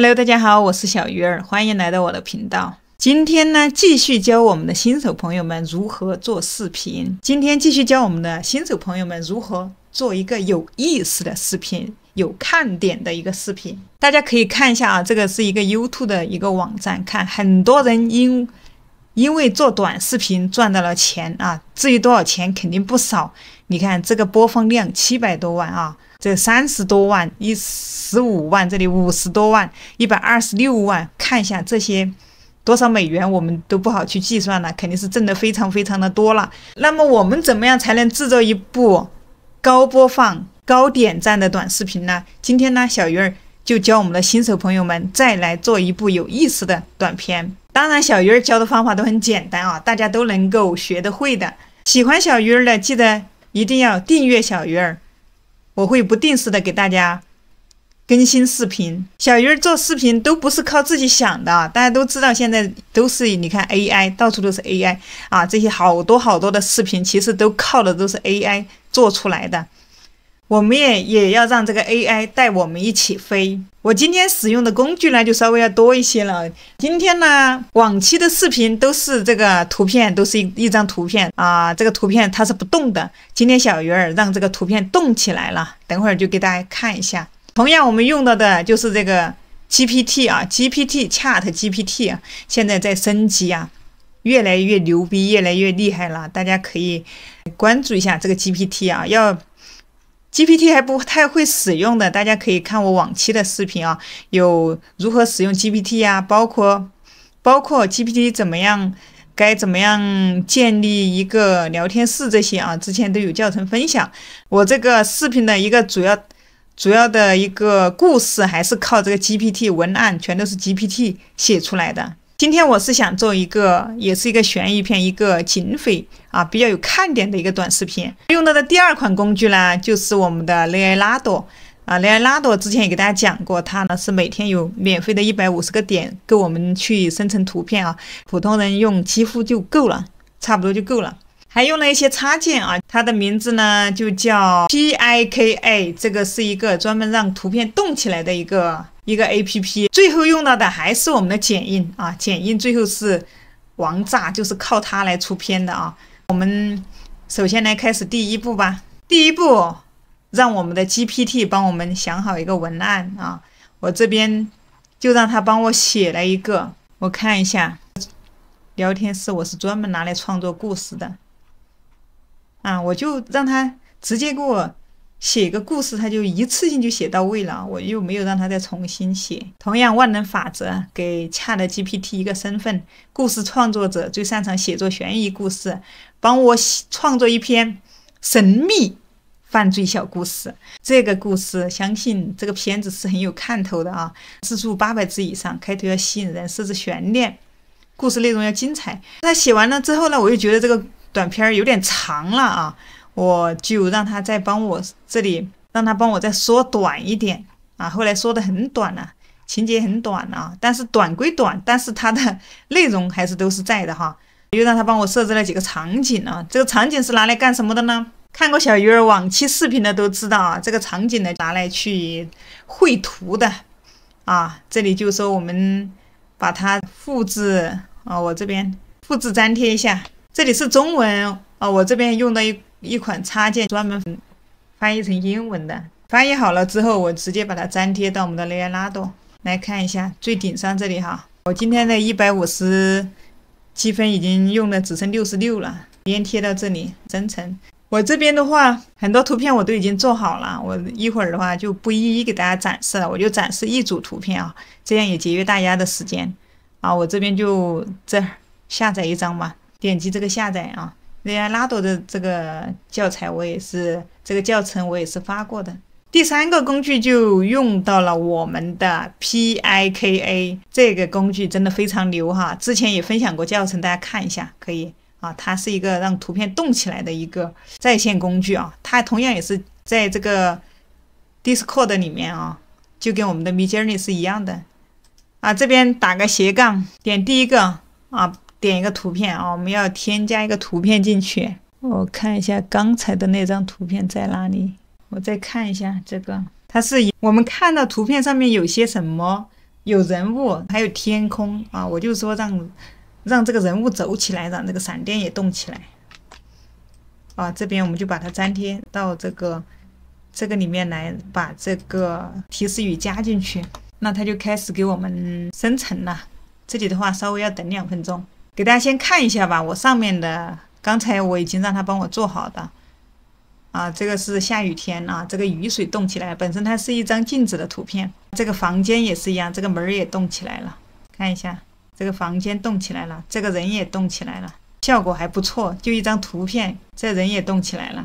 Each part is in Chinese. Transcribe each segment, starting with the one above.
Hello，大家好，我是小鱼儿，欢迎来到我的频道。今天呢，继续教我们的新手朋友们如何做视频。今天继续教我们的新手朋友们如何做一个有意思的视频，有看点的一个视频。大家可以看一下啊，这个是一个 YouTube 的一个网站，看很多人因因为做短视频赚到了钱啊，至于多少钱，肯定不少。你看这个播放量七百多万啊，这三十多万一十五万，这里五十多万一百二十六万，看一下这些多少美元，我们都不好去计算了，肯定是挣得非常非常的多了。那么我们怎么样才能制作一部高播放、高点赞的短视频呢？今天呢，小鱼儿就教我们的新手朋友们再来做一部有意思的短片。当然，小鱼儿教的方法都很简单啊，大家都能够学得会的。喜欢小鱼儿的，记得。一定要订阅小鱼儿，我会不定时的给大家更新视频。小鱼儿做视频都不是靠自己想的，大家都知道现在都是你看 AI 到处都是 AI 啊，这些好多好多的视频其实都靠的都是 AI 做出来的。我们也也要让这个 AI 带我们一起飞。我今天使用的工具呢，就稍微要多一些了。今天呢，往期的视频都是这个图片，都是一一张图片啊，这个图片它是不动的。今天小鱼儿让这个图片动起来了，等会儿就给大家看一下。同样，我们用到的就是这个 GPT 啊，GPT Chat，GPT 啊，现在在升级啊，越来越牛逼，越来越厉害了。大家可以关注一下这个 GPT 啊，要。GPT 还不太会使用的，大家可以看我往期的视频啊，有如何使用 GPT 呀，包括包括 GPT 怎么样，该怎么样建立一个聊天室这些啊，之前都有教程分享。我这个视频的一个主要主要的一个故事，还是靠这个 GPT 文案，全都是 GPT 写出来的。今天我是想做一个，也是一个悬疑片，一个警匪啊，比较有看点的一个短视频。用到的第二款工具呢，就是我们的雷埃拉多啊，雷埃拉多之前也给大家讲过，它呢是每天有免费的一百五十个点给我们去生成图片啊，普通人用几乎就够了，差不多就够了。还用了一些插件啊，它的名字呢就叫 P I K A，这个是一个专门让图片动起来的一个一个 A P P。最后用到的还是我们的剪映啊，剪映最后是王炸，就是靠它来出片的啊。我们首先来开始第一步吧，第一步让我们的 G P T 帮我们想好一个文案啊，我这边就让它帮我写了一个，我看一下，聊天室我是专门拿来创作故事的。啊，我就让他直接给我写个故事，他就一次性就写到位了，我又没有让他再重新写。同样万能法则，给 Chat GPT 一个身份，故事创作者最擅长写作悬疑故事，帮我写创作一篇神秘犯罪小故事。这个故事相信这个片子是很有看头的啊。字数八百字以上，开头要吸引人，设置悬念，故事内容要精彩。那写完了之后呢，我又觉得这个。短片儿有点长了啊，我就让他再帮我这里，让他帮我再缩短一点啊。后来说的很短了，情节很短啊，但是短归短，但是它的内容还是都是在的哈。又让他帮我设置了几个场景啊，这个场景是拿来干什么的呢？看过小鱼儿往期视频的都知道啊，这个场景呢拿来去绘图的啊。这里就说我们把它复制啊，我这边复制粘贴一下。这里是中文啊，我这边用的一一款插件专门翻译成英文的，翻译好了之后，我直接把它粘贴到我们的 Leonardo 来看一下。最顶上这里哈，我今天的一百五十积分已经用的只剩六十六了。粘贴到这里生成。我这边的话，很多图片我都已经做好了，我一会儿的话就不一一给大家展示了，我就展示一组图片啊，这样也节约大家的时间啊。我这边就这儿下载一张嘛。点击这个下载啊 r i 拉朵的这个教材我也是，这个教程我也是发过的。第三个工具就用到了我们的 Pika 这个工具，真的非常牛哈！之前也分享过教程，大家看一下可以啊。它是一个让图片动起来的一个在线工具啊，它同样也是在这个 Discord 里面啊，就跟我们的米 n 尔尼是一样的啊。这边打个斜杠，点第一个啊。点一个图片啊，我们要添加一个图片进去。我看一下刚才的那张图片在哪里，我再看一下这个，它是我们看到图片上面有些什么，有人物，还有天空啊。我就说让让这个人物走起来，让这个闪电也动起来。啊，这边我们就把它粘贴到这个这个里面来，把这个提示语加进去，那它就开始给我们生成了。这里的话稍微要等两分钟。给大家先看一下吧，我上面的刚才我已经让他帮我做好的，啊，这个是下雨天啊，这个雨水动起来，本身它是一张静止的图片，这个房间也是一样，这个门儿也动起来了，看一下，这个房间动起来了，这个人也动起来了，效果还不错，就一张图片，这人也动起来了，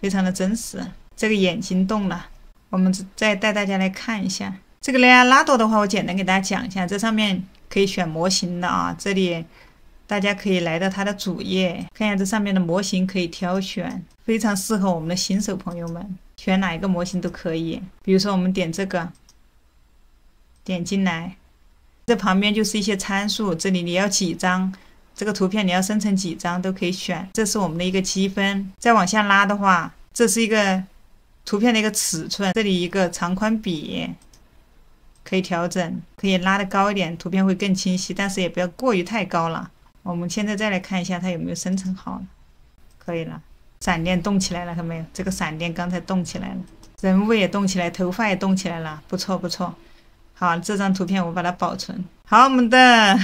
非常的真实，这个眼睛动了，我们再带大家来看一下这个雷亚拉多的话，我简单给大家讲一下，这上面可以选模型的啊，这里。大家可以来到它的主页，看一下这上面的模型可以挑选，非常适合我们的新手朋友们。选哪一个模型都可以，比如说我们点这个，点进来，这旁边就是一些参数。这里你要几张这个图片，你要生成几张都可以选。这是我们的一个积分。再往下拉的话，这是一个图片的一个尺寸，这里一个长宽比可以调整，可以拉得高一点，图片会更清晰，但是也不要过于太高了。我们现在再来看一下它有没有生成好了，可以了。闪电动起来了，看到没有？这个闪电刚才动起来了，人物也动起来，头发也动起来了，不错不错。好，这张图片我把它保存。好，我们的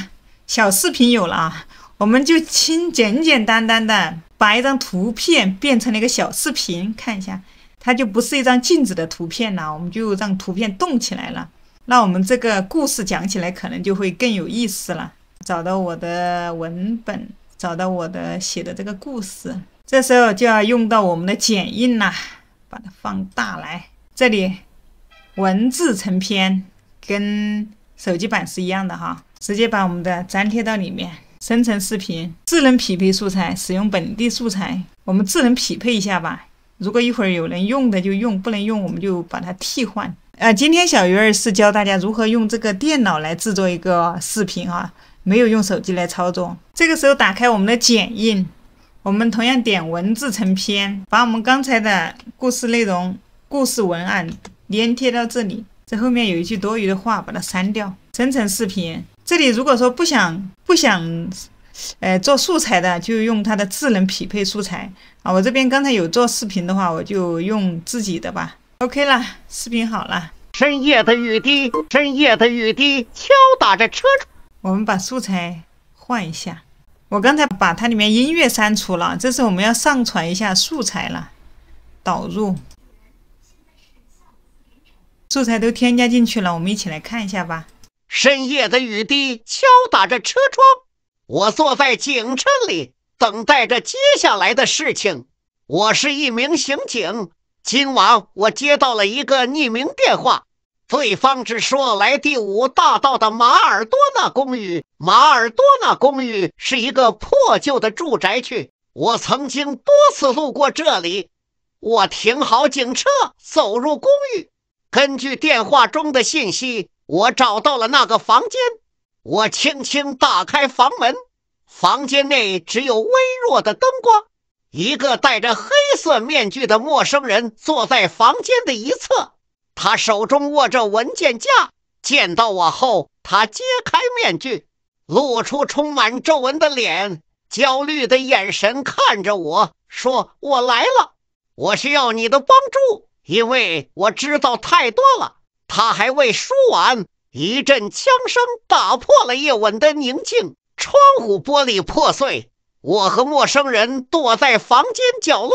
小视频有了啊，我们就轻简简单单的把一张图片变成了一个小视频，看一下，它就不是一张静止的图片了，我们就让图片动起来了。那我们这个故事讲起来可能就会更有意思了。找到我的文本，找到我的写的这个故事，这时候就要用到我们的剪映啦，把它放大来。这里文字成片跟手机版是一样的哈，直接把我们的粘贴到里面，生成视频，智能匹配素材，使用本地素材，我们智能匹配一下吧。如果一会儿有人用的就用，不能用我们就把它替换。呃，今天小鱼儿是教大家如何用这个电脑来制作一个视频啊。没有用手机来操作，这个时候打开我们的剪映，我们同样点文字成片，把我们刚才的故事内容、故事文案粘贴到这里。这后面有一句多余的话，把它删掉，生成视频。这里如果说不想不想，呃，做素材的就用它的智能匹配素材啊。我这边刚才有做视频的话，我就用自己的吧。OK 了，视频好了。深夜的雨滴，深夜的雨滴敲打着车窗。我们把素材换一下，我刚才把它里面音乐删除了，这是我们要上传一下素材了，导入，素材都添加进去了，我们一起来看一下吧。深夜的雨滴敲打着车窗，我坐在警车里，等待着接下来的事情。我是一名刑警，今晚我接到了一个匿名电话。对方只说来第五大道的马尔多纳公寓。马尔多纳公寓是一个破旧的住宅区，我曾经多次路过这里。我停好警车，走入公寓。根据电话中的信息，我找到了那个房间。我轻轻打开房门，房间内只有微弱的灯光。一个戴着黑色面具的陌生人坐在房间的一侧。他手中握着文件夹，见到我后，他揭开面具，露出充满皱纹的脸，焦虑的眼神看着我说：“我来了，我需要你的帮助，因为我知道太多了。”他还未说完，一阵枪声打破了夜晚的宁静，窗户玻璃破碎，我和陌生人躲在房间角落，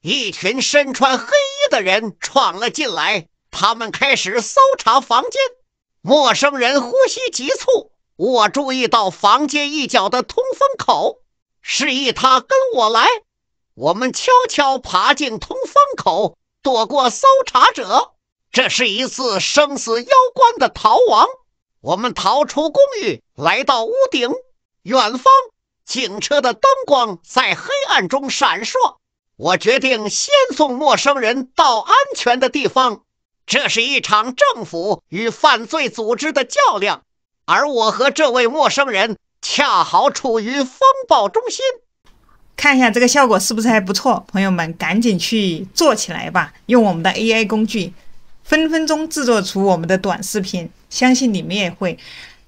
一群身穿黑衣的人闯了进来。他们开始搜查房间，陌生人呼吸急促。我注意到房间一角的通风口，示意他跟我来。我们悄悄爬进通风口，躲过搜查者。这是一次生死攸关的逃亡。我们逃出公寓，来到屋顶。远方，警车的灯光在黑暗中闪烁。我决定先送陌生人到安全的地方。这是一场政府与犯罪组织的较量，而我和这位陌生人恰好处于风暴中心。看一下这个效果是不是还不错？朋友们，赶紧去做起来吧！用我们的 AI 工具，分分钟制作出我们的短视频。相信你们也会。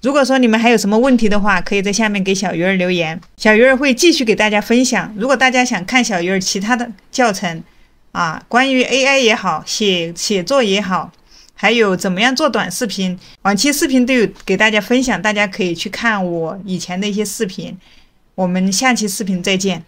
如果说你们还有什么问题的话，可以在下面给小鱼儿留言，小鱼儿会继续给大家分享。如果大家想看小鱼儿其他的教程，啊，关于 AI 也好，写写作也好，还有怎么样做短视频，往期视频都有给大家分享，大家可以去看我以前的一些视频。我们下期视频再见。